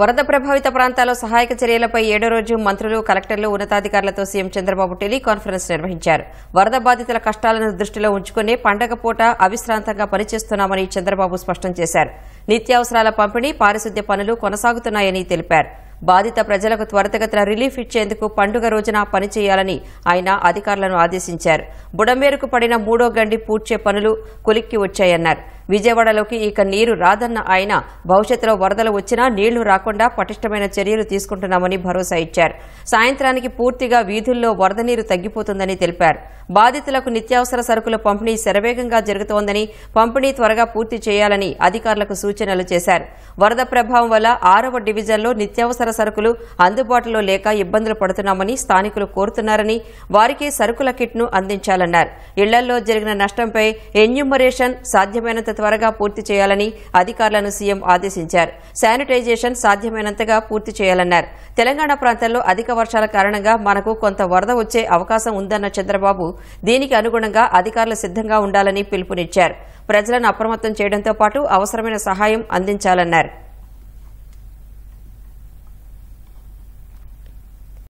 వరద ప్రభావిత ప్రాంతాల్లో సహాయక చర్యలపై ఏడో రోజు మంత్రులు కలెక్టర్లు ఉన్నతాధికారులతో సీఎం చంద్రబాబు టెలికాన్ఫరెన్స్ నిర్వహించారు వరద బాధితుల కష్టాలను దృష్టిలో ఉంచుకునే పండగ పూట అవిశ్రాంతంగా పనిచేస్తున్నామని చంద్రబాబు స్పష్టం చేశారు నిత్యావసరాల పంపిణీ పారిశుద్ధ్య పనులు కొనసాగుతున్నాయని తెలిపారు బాధిత ప్రజలకు త్వరితగతిన రిలీఫ్ ఇచ్చేందుకు పండుగ రోజున పనిచేయాలని ఆయన అధికారులను ఆదేశించారు బుడమేరుకు పడిన మూడో గండి పూడ్చే పనులు కొలిక్కి వచ్చాయన్నారు విజయవాడలోకి ఇక నీరు రాదన్న ఆయన భవిష్యత్తులో వరదలు వచ్చినా నీళ్లు రాకుండా పటిష్టమైన చర్యలు తీసుకుంటున్నామని భరోసా ఇచ్చారు సాయంత్రానికి పూర్తిగా వీధుల్లో వరద నీరు తగ్గిపోతుందని తెలిపారు బాధితులకు నిత్యావసర సరుకుల పంపిణీ శరవేగంగా జరుగుతోందని పంపిణీ త్వరగా పూర్తి చేయాలని అధికారులకు సూచనలు చేశారు వరద ప్రభావం వల్ల ఆరవ డివిజన్లో నిత్యావసర నిత్యావసర సరుకులు అందుబాటులో లేక ఇబ్బందులు పడుతున్నామని స్థానికులు కోరుతున్నారని వారికి సరుకుల కిట్ను అందించాలన్నారు ఇళ్లల్లో జరిగిన నష్టంపై ఎన్యూమరేషన్ సాధ్యమైనంత త్వరగా పూర్తి చేయాలని అధికారులను సీఎం ఆదేశించారు శానిటైజేషన్ సాధ్యమైనంతగా పూర్తి చేయాలన్నారు తెలంగాణ ప్రాంతంలో అధిక వర్షాల కారణంగా మనకు కొంత వరద వచ్చే అవకాశం ఉందన్న చంద్రబాబు దీనికి అనుగుణంగా అధికారులు సిద్దంగా ఉండాలని పిలుపునిచ్చారు ప్రజలను అప్రమత్తం చేయడంతో పాటు అవసరమైన సహాయం అందించాలన్నారు